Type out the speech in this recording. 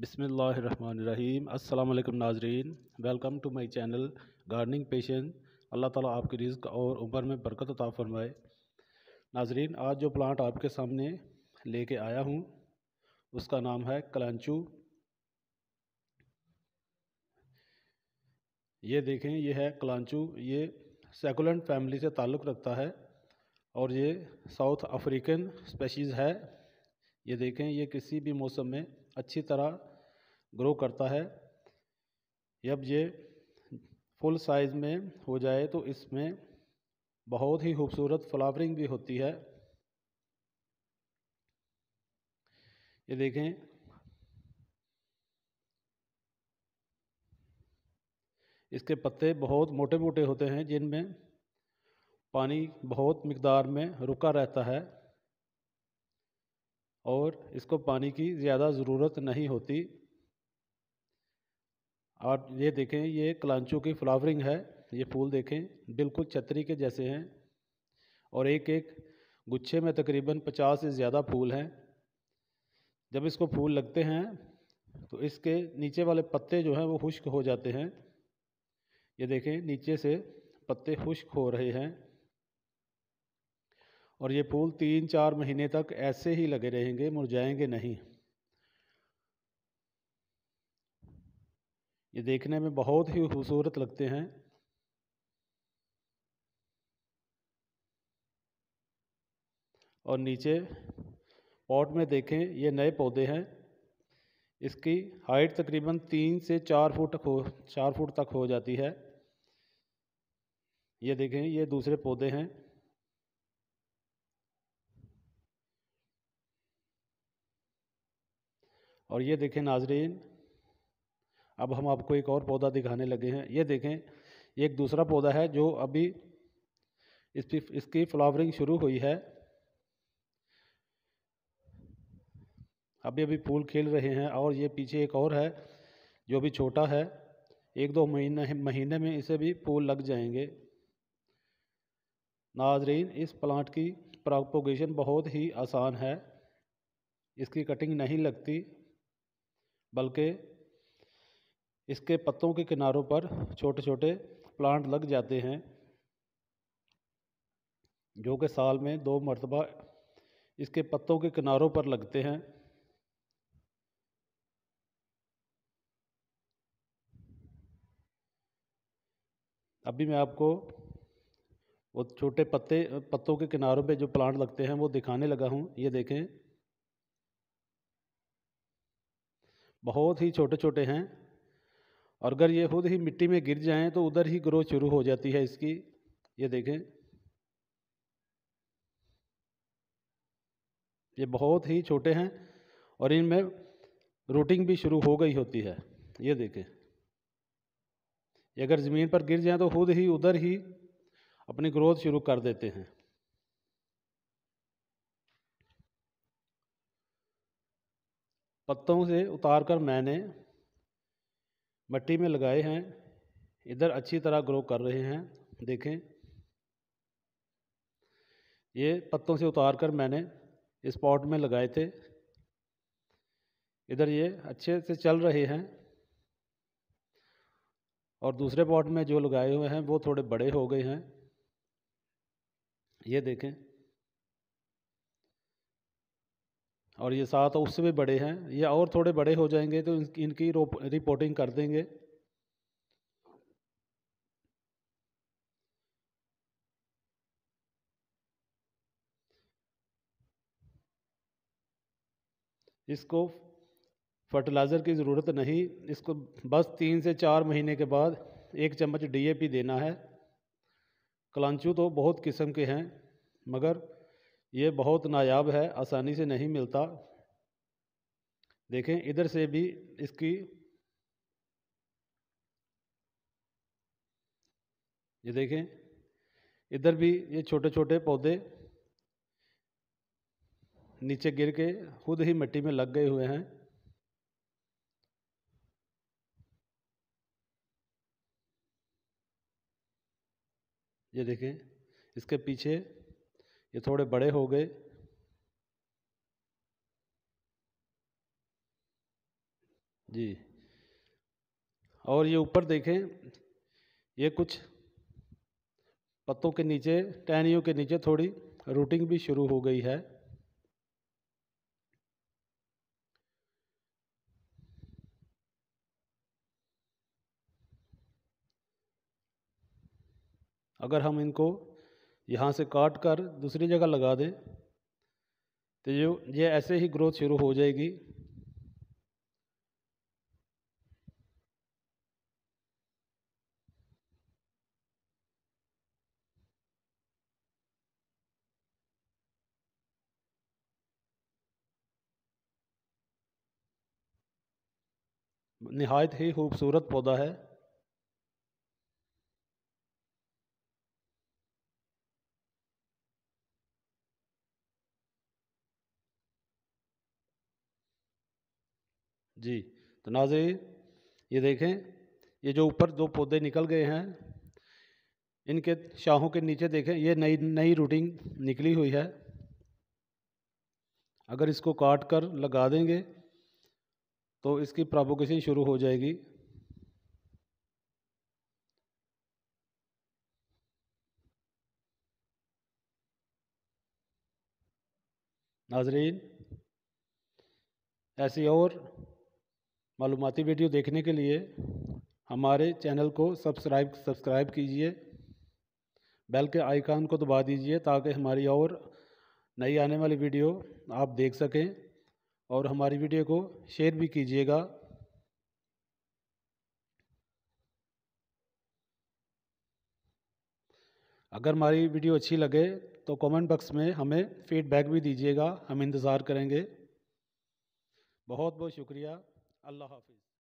बिसमीम अल्लाम नाजरीन welcome to my channel gardening passion Allah ताला आपकी रिज्क और उम्र में बरकत अता फरमाए नाजरीन आज जो प्लांट आपके सामने लेके आया हूँ उसका नाम है कलंचू ये देखें ये है कलंचू ये सेकुलेंट फैमिली से ताल्लुक़ रखता है और ये साउथ अफ्रीकन स्पेशीज़ है ये देखें ये किसी भी मौसम में अच्छी तरह ग्रो करता है जब ये फुल साइज़ में हो जाए तो इसमें बहुत ही खूबसूरत फ्लावरिंग भी होती है ये देखें इसके पत्ते बहुत मोटे मोटे होते हैं जिनमें पानी बहुत मकदार में रुका रहता है और इसको पानी की ज़्यादा ज़रूरत नहीं होती और ये देखें ये कलांचू की फ्लावरिंग है ये फूल देखें बिल्कुल छतरी के जैसे हैं और एक एक गुच्छे में तकरीबन पचास से ज़्यादा फूल हैं जब इसको फूल लगते हैं तो इसके नीचे वाले पत्ते जो हैं वो खुश्क हो जाते हैं ये देखें नीचे से पत्ते खुश्क हो रहे हैं और ये फूल तीन चार महीने तक ऐसे ही लगे रहेंगे मुरझाएंगे नहीं ये देखने में बहुत ही खूबसूरत लगते हैं और नीचे पॉट में देखें ये नए पौधे हैं इसकी हाइट तकरीबन तीन से चार फुट हो चार फुट तक हो जाती है ये देखें ये दूसरे पौधे हैं और ये देखें नाजरीन अब हम आपको एक और पौधा दिखाने लगे हैं ये देखें एक दूसरा पौधा है जो अभी इसकी इसकी फ्लावरिंग शुरू हुई है अभी अभी फूल खिल रहे हैं और ये पीछे एक और है जो भी छोटा है एक दो महीने महीने में इसे भी फूल लग जाएंगे नाजरीन इस प्लांट की प्रोपोगेशन बहुत ही आसान है इसकी कटिंग नहीं लगती बल्कि इसके पत्तों के किनारों पर छोटे छोटे प्लांट लग जाते हैं जो कि साल में दो मरतबा इसके पत्तों के किनारों पर लगते हैं अभी मैं आपको वो छोटे पत्ते पत्तों के किनारों पे जो प्लांट लगते हैं वो दिखाने लगा हूँ ये देखें बहुत ही छोटे छोटे हैं और अगर ये खुद ही मिट्टी में गिर जाएं तो उधर ही ग्रोथ शुरू हो जाती है इसकी ये देखें ये बहुत ही छोटे हैं और इनमें रूटिंग भी शुरू हो गई होती है ये देखें ये अगर ज़मीन पर गिर जाएं तो खुद ही उधर ही अपनी ग्रोथ शुरू कर देते हैं पत्तों से उतारकर मैंने मट्टी में लगाए हैं इधर अच्छी तरह ग्रो कर रहे हैं देखें ये पत्तों से उतार कर मैंने इस पॉट में लगाए थे इधर ये अच्छे से चल रहे हैं और दूसरे पॉट में जो लगाए हुए हैं वो थोड़े बड़े हो गए हैं ये देखें और ये सात उससे भी बड़े हैं ये और थोड़े बड़े हो जाएंगे तो इनकी रिपोर्टिंग कर देंगे इसको फर्टिलाइज़र की ज़रूरत नहीं इसको बस तीन से चार महीने के बाद एक चम्मच डीएपी देना है कलांचू तो बहुत किस्म के हैं मगर ये बहुत नायाब है आसानी से नहीं मिलता देखें इधर से भी इसकी ये देखें इधर भी ये छोटे छोटे पौधे नीचे गिर के खुद ही मिट्टी में लग गए हुए हैं ये देखें इसके पीछे ये थोड़े बड़े हो गए जी और ये ऊपर देखें ये कुछ पत्तों के नीचे टहनियों के नीचे थोड़ी रूटिंग भी शुरू हो गई है अगर हम इनको यहाँ से काट कर दूसरी जगह लगा दें तो ये ये ऐसे ही ग्रोथ शुरू हो जाएगी नहायत ही खूबसूरत पौधा है जी तो नाजरी ये देखें ये जो ऊपर दो पौधे निकल गए हैं इनके शाहों के नीचे देखें ये नई नई रूटिंग निकली हुई है अगर इसको काट कर लगा देंगे तो इसकी प्रापोगेशन शुरू हो जाएगी नाजरीन ऐसी और मालूमती वीडियो देखने के लिए हमारे चैनल को सब्सक्राइब सब्सक्राइब कीजिए बेल के आइकान को दबा दीजिए ताकि हमारी और नई आने वाली वीडियो आप देख सकें और हमारी वीडियो को शेयर भी कीजिएगा अगर हमारी वीडियो अच्छी लगे तो कमेंट बॉक्स में हमें फीडबैक भी दीजिएगा हम इंतज़ार करेंगे बहुत बहुत शुक्रिया আল্লাহ হাফিজ